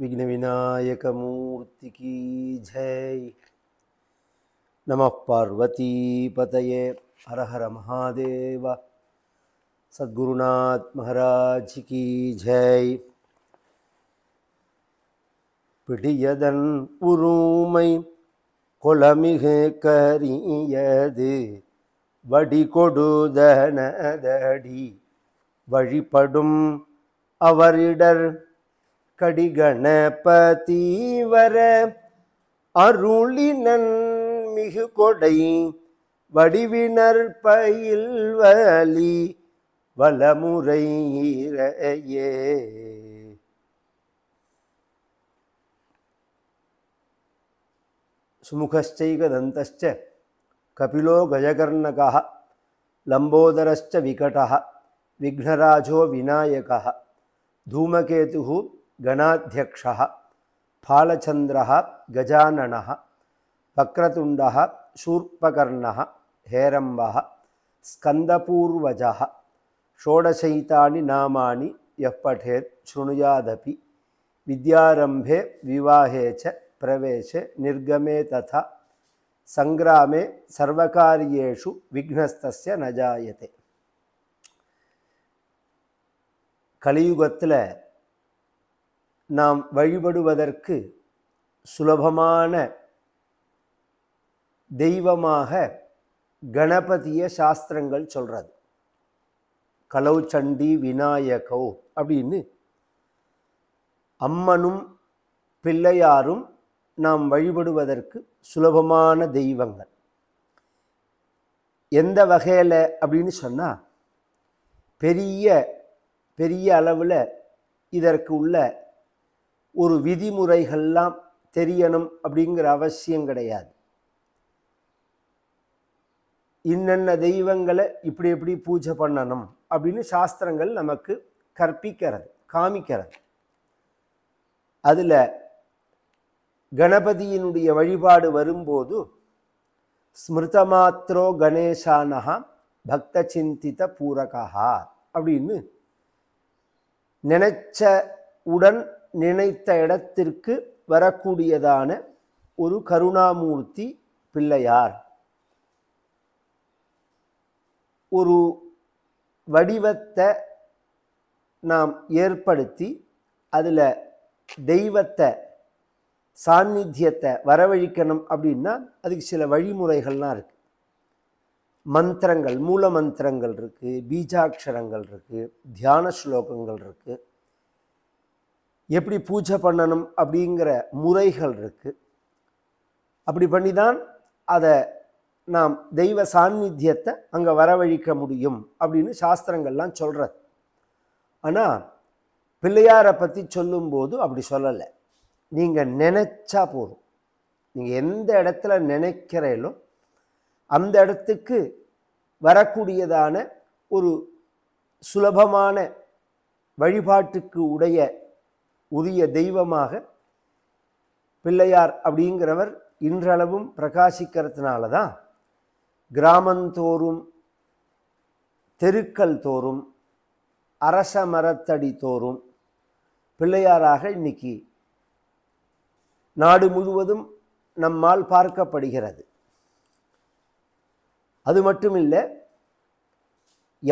विघ्न विनायक मूर्ति की जय नमः पार्वती पतये हर हर महादेव सद्गुरुनाथ महाराज की जय பிடியதன் உருமை கொலமிகு கரியது வடிகொடுதனதடி வழிபடும் அவரிடர் கடிகணபதி வர அருளினன் மிகு கொடை வடிவினர் பயில் வலி வளமுறையே சுமுகஸ்சைக தந்தஸ்ச கபிலோ கஜகர்ணகா லம்போதரஸ்ச விகடா விக்னராஜோ விநாயகா தூமகேது గణాధ్యక్ష ఫాళచంద్ర గజానన వక్రతుండ శూర్పకర్ణ హేరంబ స్కందపూర్వజ షోడశైతాని నామాని యపఠేత్ శృణుయాదపి విద్యారంభే వివాహే చ ప్రవేశే నిర్గమే తథా సంగ్రామే సర్వకార్యేషు విఘ్నస్తస్య నజాయతే கலியுகத்தில் நாம் வழிபடுவதற்கு சுலபமான தெய்வமாக கணபதிய சாஸ்திரங்கள் சொல்கிறது கலௌ சண்டி விநாயகோ அப்படின்னு அம்மனும் பிள்ளையாரும் நாம் வழிபடுவதற்கு சுலபமான தெய்வங்கள் எந்த வகையில் அப்படின்னு சொன்னால் பெரிய பெரிய அளவில் இதற்கு உள்ள ஒரு விதிமுறைகள்லாம் தெரியணும் அப்படிங்கிற அவசியம் கிடையாது இன்னென்ன தெய்வங்களை இப்படி எப்படி பூஜை பண்ணணும் அப்படின்னு சாஸ்திரங்கள் நமக்கு கற்பிக்கிறது காமிக்கிறது அதில் கணபதியினுடைய வழிபாடு வரும்போது மாத்திரோ கணேசானஹா பக்த சிந்தித பூரகா அப்படின்னு நினைச்ச உடன் நினைத்த இடத்திற்கு வரக்கூடியதான ஒரு கருணாமூர்த்தி பிள்ளையார் ஒரு வடிவத்தை நாம் ஏற்படுத்தி அதில் தெய்வத்தை சாநித்தியத்தை வரவழிக்கணும் அப்படின்னா அதுக்கு சில வழிமுறைகள்லாம் இருக்குது மந்திரங்கள் மூல மந்திரங்கள் இருக்குது பீஜாட்சரங்கள் இருக்குது தியான ஸ்லோகங்கள் இருக்குது எப்படி பூஜை பண்ணணும் அப்படிங்கிற முறைகள் இருக்குது அப்படி பண்ணி தான் அதை நாம் தெய்வ சாநித்தியத்தை அங்கே வரவழிக்க முடியும் அப்படின்னு சாஸ்திரங்கள்லாம் சொல்கிறது ஆனால் பிள்ளையாரை பற்றி சொல்லும்போது அப்படி சொல்லலை நீங்கள் நினச்சா போதும் நீங்கள் எந்த இடத்துல நினைக்கிறீங்களோ அந்த இடத்துக்கு வரக்கூடியதான ஒரு சுலபமான வழிபாட்டுக்கு உடைய உரிய தெய்வமாக பிள்ளையார் அப்படிங்கிறவர் இன்றளவும் பிரகாசிக்கிறதுனால தான் கிராமந்தோறும் தெருக்கள் தோறும் அரச மரத்தடி தோறும் பிள்ளையாராக இன்னைக்கு நாடு முழுவதும் நம்மால் பார்க்கப்படுகிறது அது மட்டுமில்லை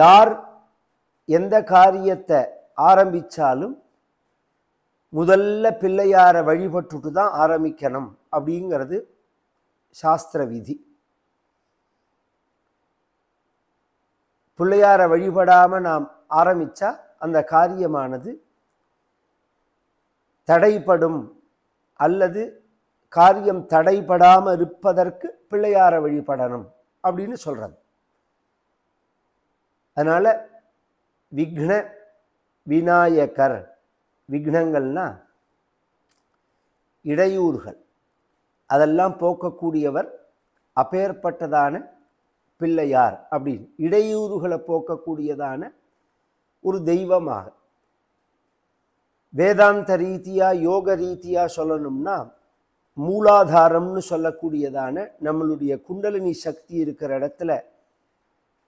யார் எந்த காரியத்தை ஆரம்பித்தாலும் முதல்ல பிள்ளையாரை வழிபட்டுட்டு தான் ஆரம்பிக்கணும் அப்படிங்கிறது சாஸ்திர விதி பிள்ளையாரை வழிபடாமல் நாம் ஆரம்பித்தா அந்த காரியமானது தடைப்படும் அல்லது காரியம் தடைபடாமல் இருப்பதற்கு பிள்ளையாரை வழிபடணும் அப்படின்னு சொல்கிறது அதனால் விக்ன விநாயகர் விக்னங்கள்னா இடையூறுகள் அதெல்லாம் போக்கக்கூடியவர் அப்பேற்பட்டதான பிள்ளையார் அப்படின்னு இடையூறுகளை போக்கக்கூடியதான ஒரு தெய்வமாக வேதாந்த ரீதியாக யோக ரீதியாக சொல்லணும்னா மூலாதாரம்னு சொல்லக்கூடியதான நம்மளுடைய குண்டலினி சக்தி இருக்கிற இடத்துல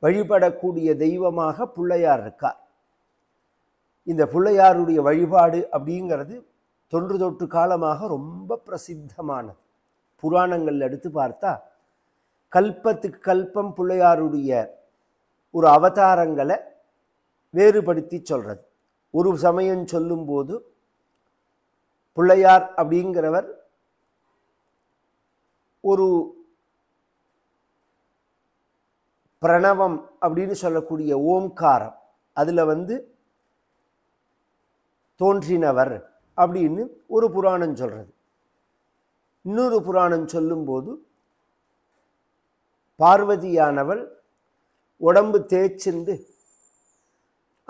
வழிபடக்கூடிய தெய்வமாக பிள்ளையார் இருக்கார் இந்த பிள்ளையாருடைய வழிபாடு அப்படிங்கிறது தொன்று தொற்று காலமாக ரொம்ப பிரசித்தமானது புராணங்கள் எடுத்து பார்த்தா கல்பத்துக்கு கல்பம் பிள்ளையாருடைய ஒரு அவதாரங்களை வேறுபடுத்தி சொல்கிறது ஒரு சமயம் சொல்லும்போது பிள்ளையார் அப்படிங்கிறவர் ஒரு பிரணவம் அப்படின்னு சொல்லக்கூடிய ஓம்காரம் அதில் வந்து தோன்றினவர் அப்படின்னு ஒரு புராணம் சொல்கிறது இன்னொரு புராணம் சொல்லும்போது பார்வதியானவள் உடம்பு தேய்ச்சிருந்து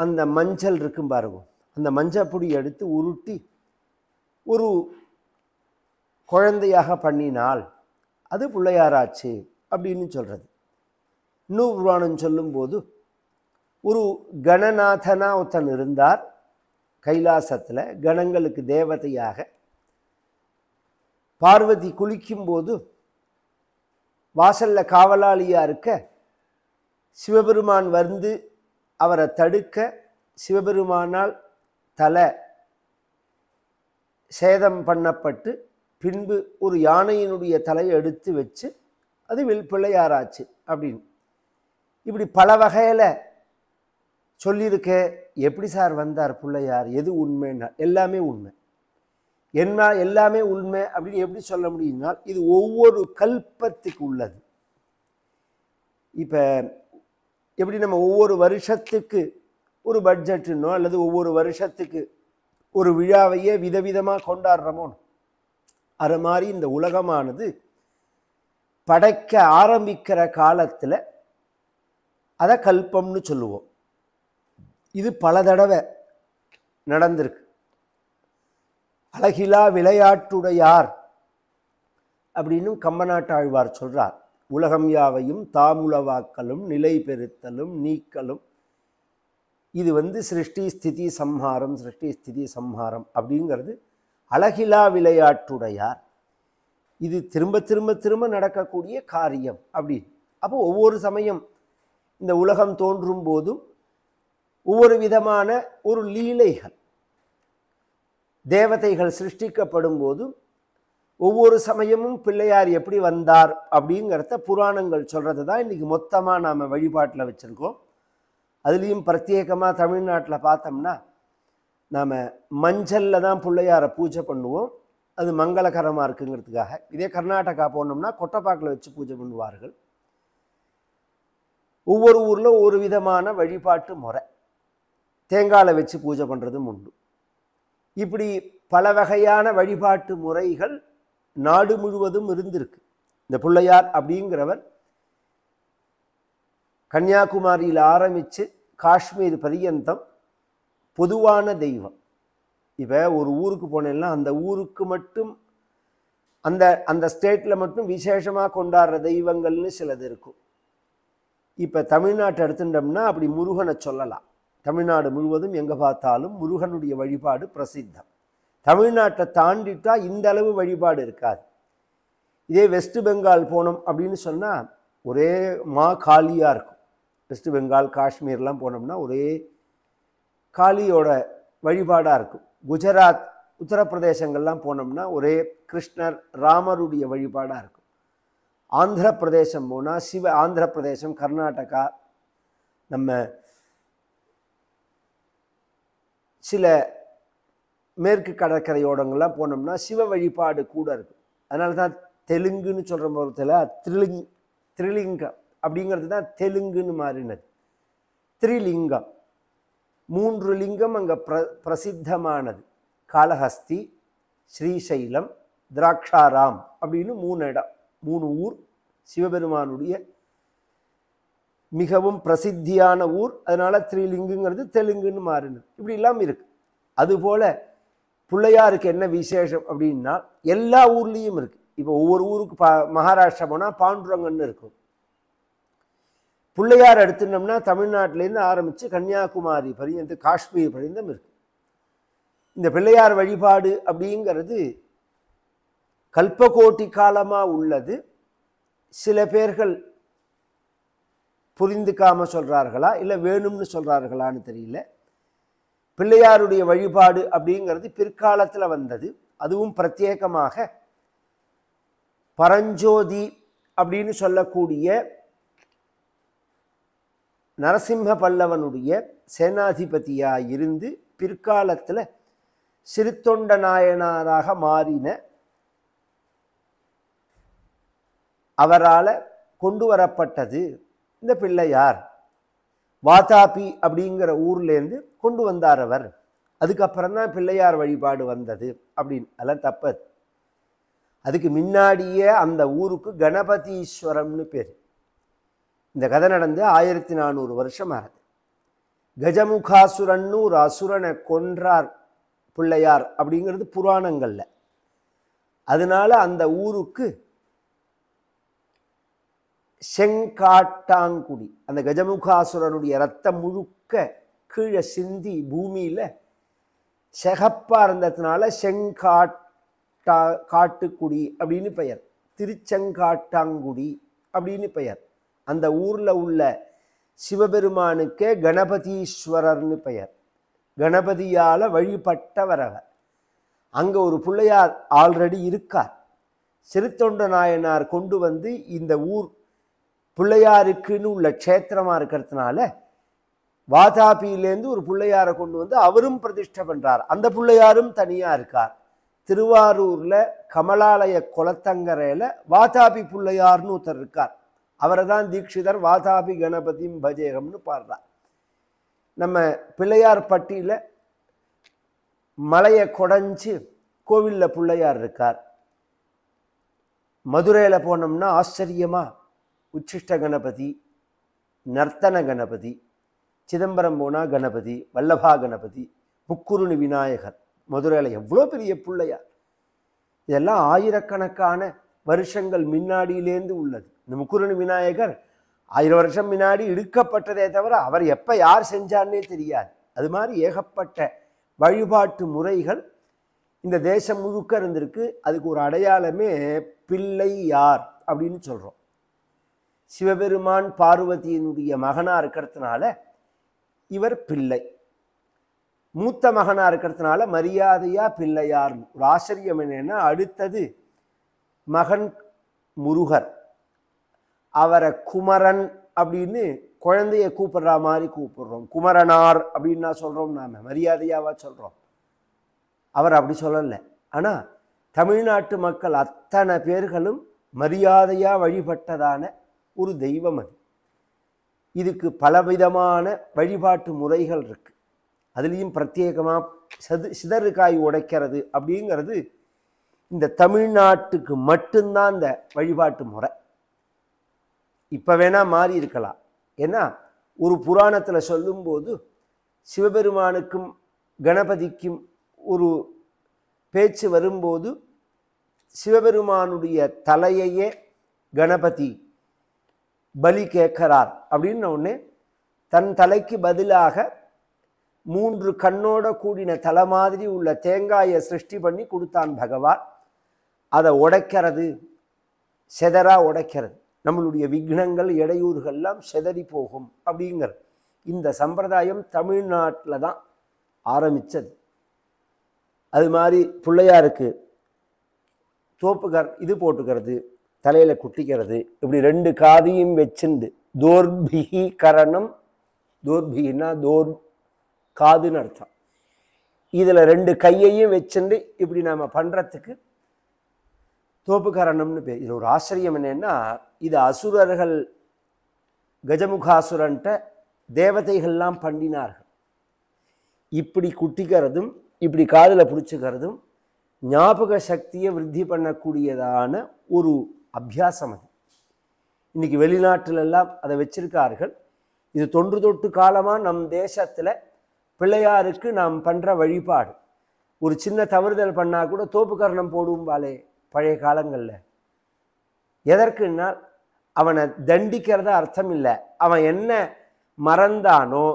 அந்த மஞ்சள் இருக்கும் பாருங்க அந்த மஞ்சள் பொடி எடுத்து உருட்டி ஒரு குழந்தையாக பண்ணினால் அது பிள்ளையாராச்சு அப்படின்னு சொல்கிறது இன்னொரு புராணம் சொல்லும்போது ஒரு கணநாதனாக ஒருத்தன் இருந்தார் கைலாசத்தில் கணங்களுக்கு தேவதையாக பார்வதி குளிக்கும்போது வாசலில் காவலாளியாக இருக்க சிவபெருமான் வந்து அவரை தடுக்க சிவபெருமானால் தலை சேதம் பண்ணப்பட்டு பின்பு ஒரு யானையினுடைய தலையை எடுத்து வச்சு அது வில் பிள்ளையாராச்சு அப்படின்னு இப்படி பல வகையில் சொல்லியிருக்க எப்படி சார் வந்தார் பிள்ளையார் எது உண்மைன்னா எல்லாமே உண்மை என்ன எல்லாமே உண்மை அப்படின்னு எப்படி சொல்ல முடியும்னால் இது ஒவ்வொரு கல்பத்துக்கு உள்ளது இப்போ எப்படி நம்ம ஒவ்வொரு வருஷத்துக்கு ஒரு பட்ஜெட்டுன்னோ அல்லது ஒவ்வொரு வருஷத்துக்கு ஒரு விழாவையே விதவிதமாக கொண்டாடுறமோ அது மாதிரி இந்த உலகமானது படைக்க ஆரம்பிக்கிற காலத்தில் அதை கல்பம்னு சொல்லுவோம் இது பல தடவை நடந்திருக்கு அழகிலா விளையாட்டுடையார் அப்படின்னு கம்மநாட்டாழ்வார் சொல்கிறார் உலகம் யாவையும் தாமுலவாக்கலும் நிலை பெருத்தலும் நீக்கலும் இது வந்து சிருஷ்டி ஸ்திதி சம்ஹாரம் சிருஷ்டி ஸ்திதி சம்ஹாரம் அப்படிங்கிறது அழகிலா விளையாட்டுடையார் இது திரும்ப திரும்ப திரும்ப நடக்கக்கூடிய காரியம் அப்படின்னு அப்போ ஒவ்வொரு சமயம் இந்த உலகம் தோன்றும் போதும் ஒவ்வொரு விதமான ஒரு லீலைகள் தேவதைகள் சிருஷ்டிக்கப்படும் போதும் ஒவ்வொரு சமயமும் பிள்ளையார் எப்படி வந்தார் அப்படிங்கிறத புராணங்கள் சொல்கிறது தான் இன்றைக்கி மொத்தமாக நாம் வழிபாட்டில் வச்சுருக்கோம் அதுலேயும் பிரத்யேகமாக தமிழ்நாட்டில் பார்த்தோம்னா நாம் மஞ்சளில் தான் பிள்ளையாரை பூஜை பண்ணுவோம் அது மங்களகரமாக இருக்குங்கிறதுக்காக இதே கர்நாடகா போனோம்னா கொட்டைப்பாக்கில் வச்சு பூஜை பண்ணுவார்கள் ஒவ்வொரு ஊரில் ஒரு விதமான வழிபாட்டு முறை தேங்காயில் வச்சு பூஜை பண்ணுறதும் உண்டு இப்படி பல வகையான வழிபாட்டு முறைகள் நாடு முழுவதும் இருந்திருக்கு இந்த பிள்ளையார் அப்படிங்கிறவர் கன்னியாகுமரியில் ஆரம்பித்து காஷ்மீர் பரியந்தம் பொதுவான தெய்வம் இப்போ ஒரு ஊருக்கு போனேன்னா அந்த ஊருக்கு மட்டும் அந்த அந்த ஸ்டேட்டில் மட்டும் விசேஷமாக கொண்டாடுற தெய்வங்கள்னு சிலது இருக்கும் இப்போ தமிழ்நாட்டை எடுத்துட்டோம்னா அப்படி முருகனை சொல்லலாம் தமிழ்நாடு முழுவதும் எங்கே பார்த்தாலும் முருகனுடைய வழிபாடு பிரசித்தம் தமிழ்நாட்டை தாண்டிட்டால் இந்த அளவு வழிபாடு இருக்காது இதே வெஸ்ட் பெங்கால் போனோம் அப்படின்னு சொன்னால் ஒரே மா காலியாக இருக்கும் வெஸ்ட் பெங்கால் காஷ்மீர்லாம் போனோம்னா ஒரே காளியோட வழிபாடாக இருக்கும் குஜராத் உத்தரப்பிரதேசங்கள்லாம் போனோம்னா ஒரே கிருஷ்ணர் ராமருடைய வழிபாடாக இருக்கும் ஆந்திர பிரதேசம் போனால் சிவ ஆந்திர பிரதேசம் கர்நாடகா நம்ம சில மேற்கு கடற்கரையோடங்கள்லாம் போனோம்னா சிவ வழிபாடு கூட இருக்கும் அதனால தான் தெலுங்குன்னு சொல்கிற முகத்தில் த்ரிலிங் த்ரிலிங்கம் அப்படிங்கிறது தான் தெலுங்குன்னு மாறினது த்ரிலிங்கம் மூன்று லிங்கம் அங்கே பிர பிரசித்தமானது காளஹஸ்தி ஸ்ரீசைலம் திராட்சாராம் அப்படின்னு மூணு இடம் மூணு ஊர் சிவபெருமானுடைய மிகவும் பிரசித்தியான ஊர் அதனால் த்ரீலிங்குங்கிறது தெலுங்குன்னு மாறினது இப்படி இல்லாமல் இருக்குது அதுபோல் பிள்ளையாருக்கு என்ன விசேஷம் அப்படின்னா எல்லா ஊர்லேயும் இருக்குது இப்போ ஒவ்வொரு ஊருக்கு பா மகாராஷ்டிரா போனால் பாண்டுரங்கன்னு இருக்கும் பிள்ளையார் எடுத்துட்டோம்னா தமிழ்நாட்டிலேருந்து ஆரம்பித்து கன்னியாகுமரி பரியந்து காஷ்மீர் பரியந்தம் இருக்குது இந்த பிள்ளையார் வழிபாடு அப்படிங்கிறது கல்பகோட்டி காலமாக உள்ளது சில பேர்கள் புரிந்துக்காமல் சொல்கிறார்களா இல்லை வேணும்னு சொல்கிறார்களான்னு தெரியல பிள்ளையாருடைய வழிபாடு அப்படிங்கிறது பிற்காலத்தில் வந்தது அதுவும் பிரத்யேகமாக பரஞ்சோதி அப்படின்னு சொல்லக்கூடிய நரசிம்ம பல்லவனுடைய சேனாதிபதியாக இருந்து பிற்காலத்தில் சிறுத்தொண்ட நாயனாராக மாறின அவரால் கொண்டு வரப்பட்டது இந்த பிள்ளையார் வாதாபி அப்படிங்கிற ஊர்லேருந்து கொண்டு வந்தார் அவர் அதுக்கப்புறம் தான் பிள்ளையார் வழிபாடு வந்தது அப்படின்னு அதெல்லாம் தப்பது அதுக்கு முன்னாடியே அந்த ஊருக்கு கணபதீஸ்வரம்னு பேர் இந்த கதை நடந்து ஆயிரத்தி நானூறு வருஷம் ஆகுது கஜமுகாசுரன்னு ஒரு அசுரனை கொன்றார் பிள்ளையார் அப்படிங்கிறது புராணங்களில் அதனால அந்த ஊருக்கு செங்காட்டாங்குடி அந்த கஜமுகாசுரனுடைய ரத்தம் முழுக்க கீழே சிந்தி பூமியில் செகப்பாக இருந்ததுனால செங்காட்டா காட்டுக்குடி அப்படின்னு பெயர் திருச்செங்காட்டாங்குடி அப்படின்னு பெயர் அந்த ஊரில் உள்ள சிவபெருமானுக்கே கணபதீஸ்வரர்னு பெயர் கணபதியால் வழிபட்டவரவர் அங்கே ஒரு பிள்ளையார் ஆல்ரெடி இருக்கார் சிறுத்தொண்ட நாயனார் கொண்டு வந்து இந்த ஊர் பிள்ளையாருக்குன்னு உள்ள க்ஷேத்திரமாக இருக்கிறதுனால வாதாபியிலேருந்து ஒரு பிள்ளையாரை கொண்டு வந்து அவரும் பிரதிஷ்டை பண்ணுறார் அந்த பிள்ளையாரும் தனியாக இருக்கார் திருவாரூரில் கமலாலய குலத்தங்கரையில் வாதாபி பிள்ளையார்னு ஒருத்தர் இருக்கார் அவரை தான் தீட்சிதர் வாதாபி கணபதியும் பஜேகம்னு பாடுறார் நம்ம பிள்ளையார் பட்டியில் மலையை குடஞ்சி கோவிலில் பிள்ளையார் இருக்கார் மதுரையில் போனோம்னா ஆச்சரியமாக உச்சிஷ்ட கணபதி நர்த்தன கணபதி சிதம்பரம் போனா கணபதி வல்லபா கணபதி புக்குருணி விநாயகர் மதுரையில் எவ்வளோ பெரிய பிள்ளையார் இதெல்லாம் ஆயிரக்கணக்கான வருஷங்கள் முன்னாடியிலேருந்து உள்ளது இந்த முக்குருணி விநாயகர் ஆயிரம் வருஷம் முன்னாடி இழுக்கப்பட்டதே தவிர அவர் எப்போ யார் செஞ்சார்னே தெரியாது அது மாதிரி ஏகப்பட்ட வழிபாட்டு முறைகள் இந்த தேசம் முழுக்க இருந்திருக்கு அதுக்கு ஒரு அடையாளமே பிள்ளை யார் அப்படின்னு சொல்கிறோம் சிவபெருமான் பார்வதியினுடைய மகனாக இருக்கிறதுனால இவர் பிள்ளை மூத்த மகனாக இருக்கிறதுனால மரியாதையா பிள்ளையார் ஒரு ஆச்சரியம் என்னென்னா அடுத்தது மகன் முருகர் அவரை குமரன் அப்படின்னு குழந்தைய கூப்பிடுற மாதிரி கூப்பிடுறோம் குமரனார் அப்படின்னா சொல்கிறோம் நாம் மரியாதையாவா சொல்கிறோம் அவர் அப்படி சொல்லலை ஆனால் தமிழ்நாட்டு மக்கள் அத்தனை பேர்களும் மரியாதையாக வழிபட்டதான ஒரு தெய்வம் அது இதுக்கு பலவிதமான வழிபாட்டு முறைகள் இருக்குது அதுலேயும் பிரத்யேகமாக சது சிதறுக்காய் உடைக்கிறது அப்படிங்கிறது இந்த தமிழ்நாட்டுக்கு மட்டும்தான் இந்த வழிபாட்டு முறை இப்போ வேணால் மாறி இருக்கலாம் ஏன்னா ஒரு புராணத்தில் சொல்லும்போது சிவபெருமானுக்கும் கணபதிக்கும் ஒரு பேச்சு வரும்போது சிவபெருமானுடைய தலையையே கணபதி பலி கேட்கிறார் அப்படின்ன உடனே தன் தலைக்கு பதிலாக மூன்று கண்ணோட கூடின தலை மாதிரி உள்ள தேங்காயை சிருஷ்டி பண்ணி கொடுத்தான் பகவான் அதை உடைக்கிறது செதறா உடைக்கிறது நம்மளுடைய விக்னங்கள் இடையூறுகள்லாம் செதறி போகும் அப்படிங்கிற இந்த சம்பிரதாயம் தமிழ்நாட்டில் தான் ஆரம்பித்தது அது மாதிரி பிள்ளையாருக்கு தோப்புகர் இது போட்டுக்கிறது தலையில் குட்டிக்கிறது இப்படி ரெண்டு காதையும் வச்சுண்டு தோர்பிகி கரணம் தோர்பிகின்னா தோர் காதுன்னு அர்த்தம் இதில் ரெண்டு கையையும் வச்சுண்டு இப்படி நாம் பண்ணுறதுக்கு தோப்பு கரணம்னு பேர் இது ஒரு ஆச்சரியம் என்னென்னா இது அசுரர்கள் கஜமுகாசுரன்ட்ட தேவதைகள்லாம் பண்ணினார்கள் இப்படி குட்டிக்கிறதும் இப்படி காதில் பிடிச்சிக்கிறதும் ஞாபக சக்தியை விருத்தி பண்ணக்கூடியதான ஒரு அபியாசம் அது இன்றைக்கி வெளிநாட்டிலெல்லாம் அதை வச்சிருக்கார்கள் இது தொன்று தொட்டு காலமாக நம் தேசத்தில் பிள்ளையாருக்கு நாம் பண்ணுற வழிபாடு ஒரு சின்ன தவறுதல் பண்ணால் கூட தோப்புக்கரணம் போடுவாளே பழைய காலங்களில் எதற்குன்னா அவனை தண்டிக்கிறத அர்த்தம் இல்லை அவன் என்ன மறந்தானோ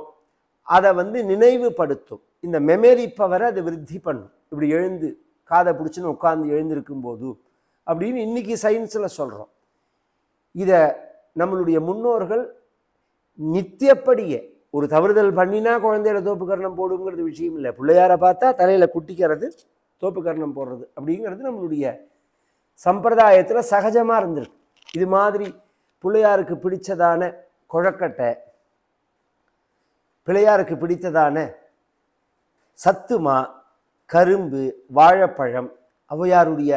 அதை வந்து நினைவுபடுத்தும் இந்த மெமரி பவரை அதை விருத்தி பண்ணும் இப்படி எழுந்து காதை பிடிச்சின்னு உட்காந்து எழுந்திருக்கும் போது அப்படின்னு இன்றைக்கி சயின்ஸில் சொல்கிறோம் இதை நம்மளுடைய முன்னோர்கள் நித்தியப்படியே ஒரு தவறுதல் பண்ணினா குழந்தையில தோப்புக்கரணம் போடுங்கிறது விஷயம் இல்லை பிள்ளையாரை பார்த்தா தலையில் குட்டிக்கிறது தோப்புக்கரணம் போடுறது அப்படிங்கிறது நம்மளுடைய சம்பிரதாயத்தில் சகஜமாக இருந்திருக்கு இது மாதிரி பிள்ளையாருக்கு பிடிச்சதான குழக்கட்டை பிள்ளையாருக்கு பிடித்ததான சத்துமா கரும்பு வாழைப்பழம் அவையாருடைய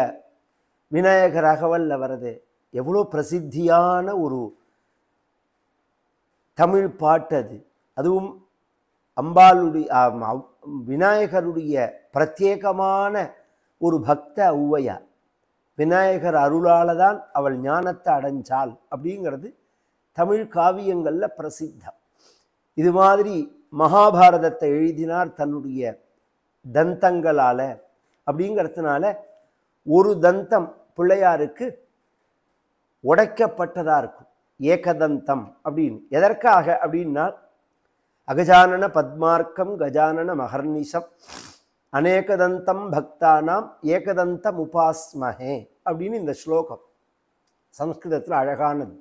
விநாயகர் அகவல் அவரது எவ்வளோ பிரசித்தியான ஒரு தமிழ் பாட்டு அது அதுவும் அம்பாளுடைய விநாயகருடைய பிரத்யேகமான ஒரு பக்த ஔவையார் விநாயகர் அருளால் தான் அவள் ஞானத்தை அடைஞ்சாள் அப்படிங்கிறது தமிழ் காவியங்களில் பிரசித்தம் இது மாதிரி மகாபாரதத்தை எழுதினார் தன்னுடைய தந்தங்களால் அப்படிங்கிறதுனால ஒரு தந்தம் பிள்ளையாருக்கு உடைக்கப்பட்டதாக இருக்கும் ஏகதந்தம் அப்படின்னு எதற்காக அப்படின்னா அகஜானன பத்மார்க்கம் கஜானன மகர்நிசம் அநேகதந்தம் பக்தானாம் ஏகதந்தம் உபாஸ்மஹே அப்படின்னு இந்த ஸ்லோகம் சம்ஸ்கிருதத்தில் அழகானது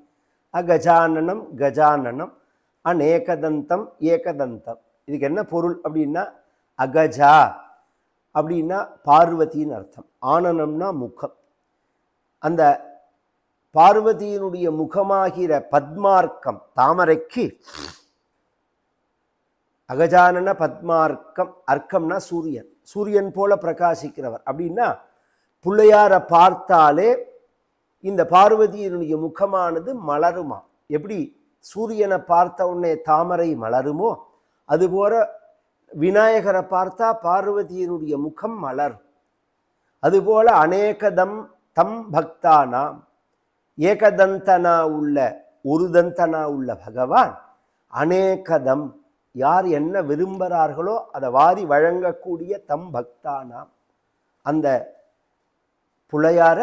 அகஜானனம் கஜானனம் அநேகதந்தம் ஏகதந்தம் இதுக்கு என்ன பொருள் அப்படின்னா அகஜா அப்படின்னா பார்வதின்னு அர்த்தம் ஆனனம்னா முகம் அந்த பார்வதியினுடைய முகமாகிற பத்மார்க்கம் தாமரைக்கு அகஜானன பத்மார்க்கம் அர்க்கம்னா சூரியன் சூரியன் போல பிரகாசிக்கிறவர் அப்படின்னா பிள்ளையார பார்த்தாலே இந்த பார்வதியினுடைய முகமானது மலருமா எப்படி சூரியனை பார்த்த உடனே தாமரை மலருமோ அதுபோல விநாயகரை பார்த்தா பார்வதியினுடைய முகம் மலர் அதுபோல அநேகதம் தம் பக்தானா ஏகதந்தனா உள்ள ஒரு தந்தனா உள்ள பகவான் அநேகதம் யார் என்ன விரும்புகிறார்களோ அதை வாரி வழங்கக்கூடிய தம் பக்தானாம் அந்த புலையார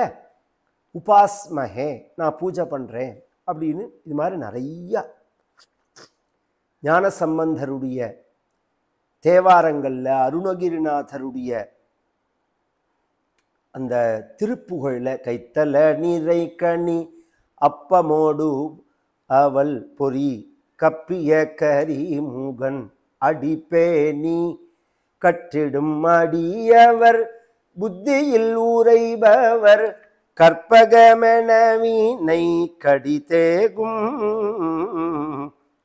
உபாஸ்மகே நான் பூஜை பண்ணுறேன் அப்படின்னு இது மாதிரி நிறையா ஞான சம்பந்தருடைய தேவாரங்களில் அருணகிரிநாதருடைய அந்த திருப்புகழில் கைத்தல நீரை கனி அப்பமோடு அவள் பொறி கப்பிய கரி மூகன் அடிப்பேனி கட்டிடும் அடியவர் புத்தியில் ஊரைபவர் கற்பகமெனவினை கடிதேகும்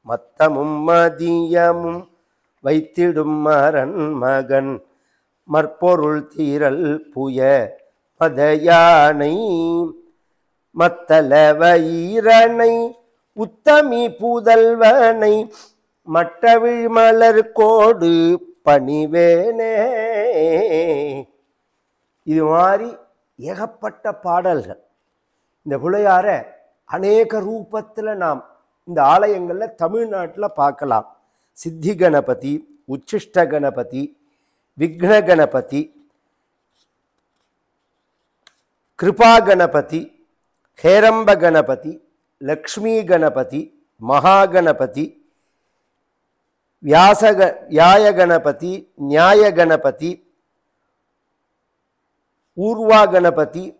மத்தமும் மதியமும் வைத்திடும் மகன் மற்பொருள் தீரல் புய பதயானை மத்தல வயிரனை உத்தமி பூதல்வனை மற்றவிழ் மலர் கோடு பணிவேனே இது மாதிரி ஏகப்பட்ட பாடல்கள் இந்த பிள்ளையார அநேக ரூபத்தில் நாம் இந்த ஆலயங்களில் தமிழ்நாட்டில் பார்க்கலாம் सिद्धि गणपति उच्छिष्ट गणपति विघ्न गणपति कृपा गणपति हेरंब गणपति लक्ष्मी गणपति महागणपति व्यास व्याय गणपति न्याय गणपति पूर्वा गणपति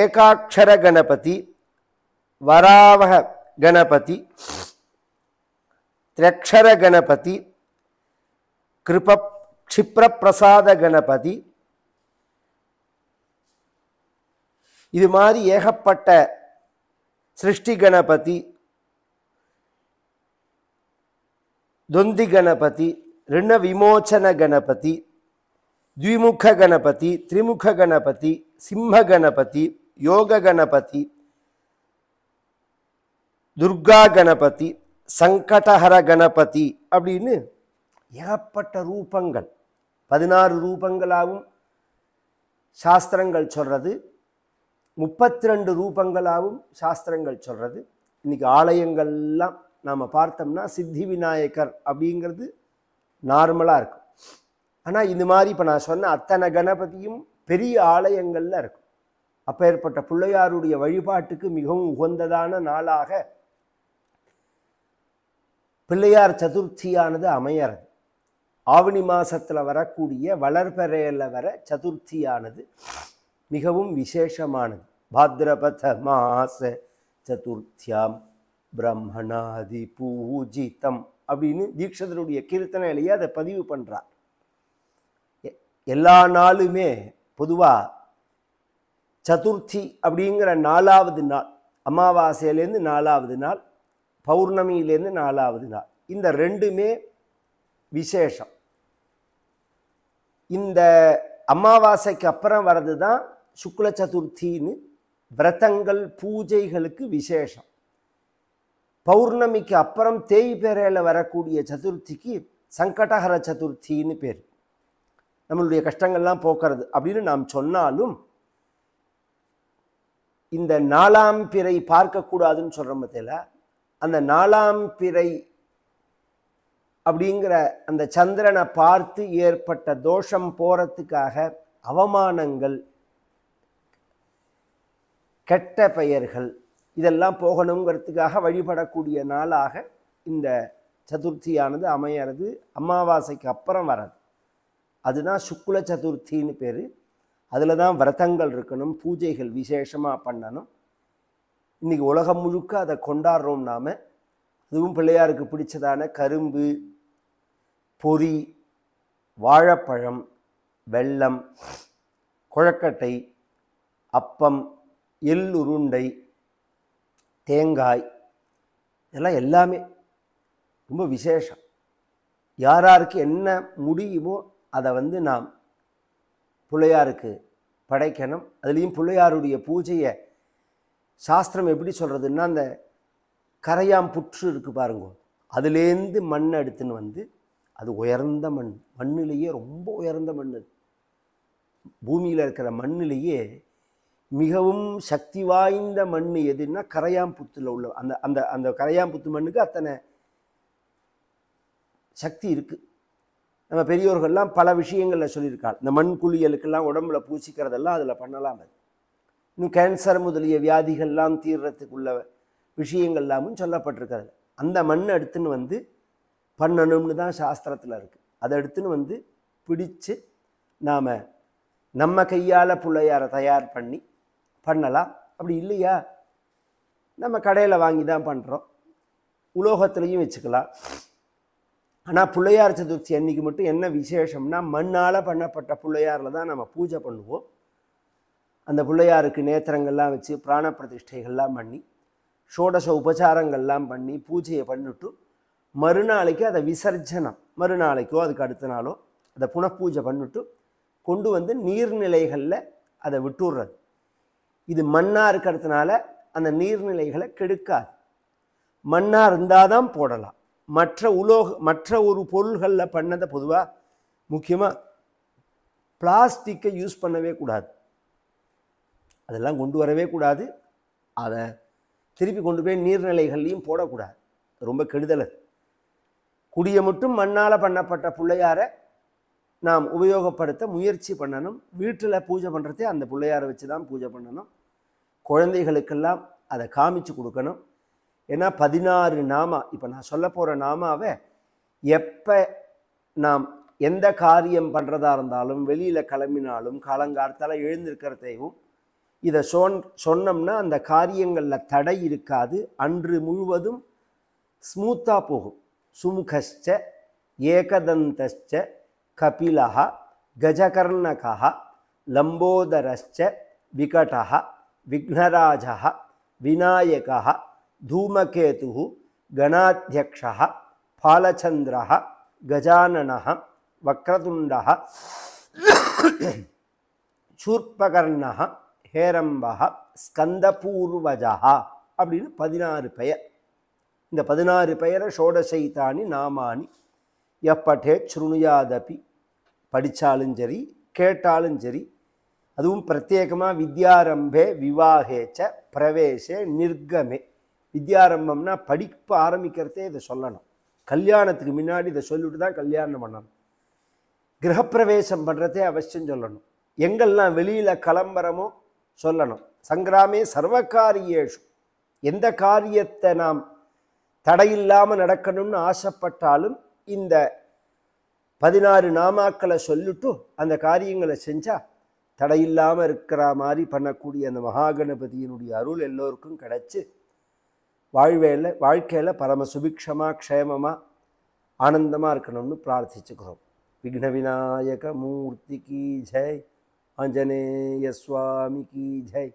एकाक्षर गणपति वराव गणपति ತ್ರ್ಯಕ್ಷರ ಗಣಪತಿ ಕೃಪ ಕ್ಷಿಪ್ರಪ್ರಸಾದ ಗಣಪತಿ ಇದು மாதிரி ஏகப்பட்ட ಸೃಷ್ಟಿ ಗಣಪತಿ ದೊಂದಿ ಗಣಪತಿ ಋಣ ವಿಮೋಚನ ಗಣಪತಿ ದ್ವಿಮುಖ ಗಣಪತಿ ತ್ರಿಮುಖ ಗಣಪತಿ ಸಿಂಹ ಗಣಪತಿ ಯೋಗ ಗಣಪತಿ ದುರ್ಗಾ ಗಣಪತಿ சங்கடஹர கணபதி அப்படின்னு ஏகப்பட்ட ரூபங்கள் பதினாறு ரூபங்களாகவும் சாஸ்திரங்கள் சொல்கிறது முப்பத்தி ரெண்டு ரூபங்களாகவும் சாஸ்திரங்கள் சொல்கிறது இன்றைக்கி ஆலயங்கள்லாம் நாம் பார்த்தோம்னா சித்தி விநாயகர் அப்படிங்கிறது நார்மலாக இருக்கும் ஆனால் இது மாதிரி இப்போ நான் சொன்ன அத்தனை கணபதியும் பெரிய ஆலயங்களில் இருக்கும் அப்பேற்பட்ட பிள்ளையாருடைய வழிபாட்டுக்கு மிகவும் உகந்ததான நாளாக பிள்ளையார் சதுர்த்தியானது அமையறது ஆவணி மாதத்தில் வரக்கூடிய வளர்பெறையில் வர சதுர்த்தியானது மிகவும் விசேஷமானது பாத்ரபத மாச சதுர்த்தியாம் பிரம்மணாதி பூஜிதம் அப்படின்னு தீட்சதருடைய கீர்த்தனையிலேயே அதை பதிவு பண்ணுறார் எல்லா நாளுமே பொதுவாக சதுர்த்தி அப்படிங்கிற நாலாவது நாள் அமாவாசையிலேருந்து நாலாவது நாள் பௌர்ணமியிலேருந்து நாலாவது நாள் இந்த ரெண்டுமே விசேஷம் இந்த அமாவாசைக்கு அப்புறம் வர்றது தான் சுக்ல சதுர்த்தின்னு விரதங்கள் பூஜைகளுக்கு விசேஷம் பௌர்ணமிக்கு அப்புறம் தேய்பெரையில் வரக்கூடிய சதுர்த்திக்கு சங்கடஹர சதுர்த்தின்னு பேர் நம்மளுடைய கஷ்டங்கள்லாம் போக்குறது அப்படின்னு நாம் சொன்னாலும் இந்த நாலாம் பிறை பார்க்கக்கூடாதுன்னு சொல்கிற மத்தியில் அந்த நாலாம் பிறை அப்படிங்கிற அந்த சந்திரனை பார்த்து ஏற்பட்ட தோஷம் போகிறதுக்காக அவமானங்கள் கெட்ட பெயர்கள் இதெல்லாம் போகணுங்கிறதுக்காக வழிபடக்கூடிய நாளாக இந்த சதுர்த்தியானது அமையிறது அமாவாசைக்கு அப்புறம் வர்றது அதுதான் சுக்குல சதுர்த்தின்னு பேர் அதில் தான் விரதங்கள் இருக்கணும் பூஜைகள் விசேஷமாக பண்ணணும் இன்றைக்கி உலகம் முழுக்க அதை கொண்டாடுறோம் நாம் அதுவும் பிள்ளையாருக்கு பிடிச்சதான கரும்பு பொறி வாழைப்பழம் வெள்ளம் குழக்கட்டை அப்பம் எள் உருண்டை தேங்காய் இதெல்லாம் எல்லாமே ரொம்ப விசேஷம் யார் யாருக்கு என்ன முடியுமோ அதை வந்து நாம் பிள்ளையாருக்கு படைக்கணும் அதுலேயும் பிள்ளையாருடைய பூஜையை சாஸ்திரம் எப்படி சொல்கிறதுன்னா அந்த கரையாம் புற்று இருக்குது பாருங்க அதுலேருந்து மண் எடுத்துன்னு வந்து அது உயர்ந்த மண் மண்ணிலேயே ரொம்ப உயர்ந்த மண் அது பூமியில் இருக்கிற மண்ணிலேயே மிகவும் சக்தி வாய்ந்த மண் எதுன்னா கரையாம்புத்தில் உள்ள அந்த அந்த அந்த கரையாம்புத்து மண்ணுக்கு அத்தனை சக்தி இருக்குது நம்ம பெரியோர்கள்லாம் பல விஷயங்களில் சொல்லியிருக்காள் இந்த மண் குழியலுக்கெல்லாம் உடம்புல பூசிக்கிறதெல்லாம் அதில் பண்ணலாம் அது இன்னும் கேன்சர் முதலிய வியாதிகள்லாம் தீர்றதுக்குள்ள விஷயங்கள் எல்லாமும் சொல்லப்பட்டிருக்கிறது அந்த மண் எடுத்துன்னு வந்து பண்ணணும்னு தான் சாஸ்திரத்தில் இருக்குது அதை எடுத்துன்னு வந்து பிடித்து நாம் நம்ம கையால் பிள்ளையாரை தயார் பண்ணி பண்ணலாம் அப்படி இல்லையா நம்ம கடையில் வாங்கி தான் பண்ணுறோம் உலோகத்துலேயும் வச்சுக்கலாம் ஆனால் பிள்ளையார் சதுர்த்தி அன்னைக்கு மட்டும் என்ன விசேஷம்னா மண்ணால் பண்ணப்பட்ட பிள்ளையாரில் தான் நம்ம பூஜை பண்ணுவோம் அந்த பிள்ளையாருக்கு நேத்திரங்கள்லாம் வச்சு பிராண பிரதிஷ்டைகள்லாம் பண்ணி ஷோடச உபச்சாரங்கள்லாம் பண்ணி பூஜையை பண்ணிவிட்டு மறுநாளைக்கு அதை விசர்ஜனம் மறுநாளைக்கோ அதுக்கு அடுத்த நாளோ அதை புனப்பூஜை பண்ணிவிட்டு கொண்டு வந்து நீர்நிலைகளில் அதை விட்டுடுறது இது மண்ணாக இருக்கிறதுனால அந்த நீர்நிலைகளை கெடுக்காது மண்ணாக இருந்தால் தான் போடலாம் மற்ற உலோக மற்ற ஒரு பொருள்களில் பண்ணதை பொதுவாக முக்கியமாக பிளாஸ்டிக்கை யூஸ் பண்ணவே கூடாது அதெல்லாம் கொண்டு வரவே கூடாது அதை திருப்பி கொண்டு போய் நீர்நிலைகள்லையும் போடக்கூடாது ரொம்ப கெடுதல் குடிய மட்டும் மண்ணால் பண்ணப்பட்ட பிள்ளையாரை நாம் உபயோகப்படுத்த முயற்சி பண்ணணும் வீட்டில் பூஜை பண்ணுறதே அந்த பிள்ளையாரை வச்சு தான் பூஜை பண்ணணும் குழந்தைகளுக்கெல்லாம் அதை காமிச்சு கொடுக்கணும் ஏன்னா பதினாறு நாமா இப்போ நான் சொல்ல போகிற நாமாவை எப்போ நாம் எந்த காரியம் பண்ணுறதா இருந்தாலும் வெளியில் கிளம்பினாலும் காலங்காலத்தால் எழுந்திருக்கிறதையும் இதை சொன் சொன்னோம்னா அந்த காரியங்களில் தடை இருக்காது அன்று முழுவதும் ஸ்மூத்தாக போகும் சுமுகஸ்ச ஏகதந்த கபிலா கஜகர்ணகா லம்போதரஸ்ச விகடா விக்னராஜா விநாயகா தூமகேது கணாத்தியக்ஷா பாலச்சந்திர கஜானன வக்ரதுண்ட சூர்பகர்ணா ஹேரம்பக ஸ்கந்தபூர்வஜா அப்படின்னு பதினாறு பெயர் இந்த பதினாறு பெயரை ஷோடசைத்தானி நாமானி எப்பட்டே ஸ்ருணுயாதபி படித்தாலும் சரி கேட்டாலும் சரி அதுவும் பிரத்யேகமாக வித்யாரம்பே விவாகேச்ச பிரவேசே நிர்கமே வித்யாரம்பம்னா படிப்பு ஆரம்பிக்கிறதே இதை சொல்லணும் கல்யாணத்துக்கு முன்னாடி இதை சொல்லிவிட்டு தான் கல்யாணம் பண்ணணும் கிரகப்பிரவேசம் பண்ணுறதே அவசியம் சொல்லணும் எங்கெல்லாம் வெளியில் கிளம்புறமோ சொல்லணும் சங்கிராமே சர்வகாரியேஷு எந்த காரியத்தை நாம் தடையில்லாமல் நடக்கணும்னு ஆசைப்பட்டாலும் இந்த பதினாறு நாமாக்களை சொல்லிட்டு அந்த காரியங்களை செஞ்சால் தடையில்லாமல் இருக்கிற மாதிரி பண்ணக்கூடிய அந்த மகாகணபதியினுடைய அருள் எல்லோருக்கும் கிடச்சி வாழ்வேல வாழ்க்கையில் பரம சுபிக்ஷமாக க்ஷேமமாக ஆனந்தமாக இருக்கணும்னு பிரார்த்திச்சுக்கிறோம் விக்னவிநாயக மூர்த்தி மூர்த்திக்கு ஜெய் आंजनेय स्वामी की जय